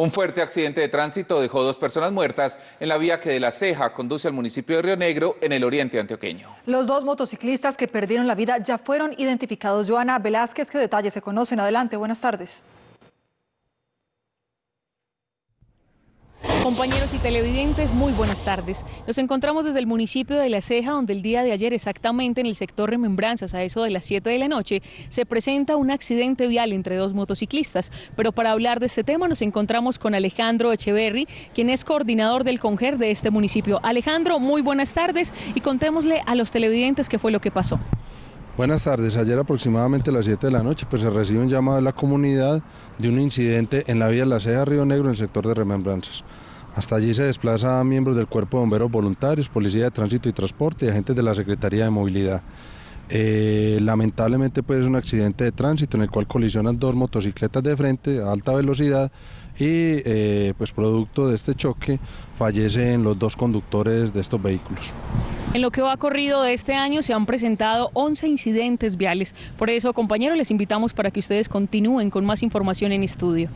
Un fuerte accidente de tránsito dejó dos personas muertas en la vía que de la Ceja conduce al municipio de Río Negro, en el oriente antioqueño. Los dos motociclistas que perdieron la vida ya fueron identificados. Joana Velázquez, ¿qué detalles se conocen? Adelante, buenas tardes. Compañeros y televidentes, muy buenas tardes. Nos encontramos desde el municipio de La Ceja, donde el día de ayer, exactamente en el sector Remembranzas, a eso de las 7 de la noche, se presenta un accidente vial entre dos motociclistas. Pero para hablar de este tema nos encontramos con Alejandro Echeverry, quien es coordinador del CONGER de este municipio. Alejandro, muy buenas tardes y contémosle a los televidentes qué fue lo que pasó. Buenas tardes, ayer aproximadamente a las 7 de la noche pues se recibe un llamado de la comunidad de un incidente en la vía La Ceja Río Negro en el sector de Remembranzas. Hasta allí se desplazan miembros del Cuerpo de Bomberos Voluntarios, Policía de Tránsito y Transporte y agentes de la Secretaría de Movilidad. Eh, lamentablemente pues es un accidente de tránsito en el cual colisionan dos motocicletas de frente a alta velocidad y eh, pues producto de este choque fallecen los dos conductores de estos vehículos. En lo que va corrido de este año se han presentado 11 incidentes viales. Por eso, compañeros, les invitamos para que ustedes continúen con más información en estudio.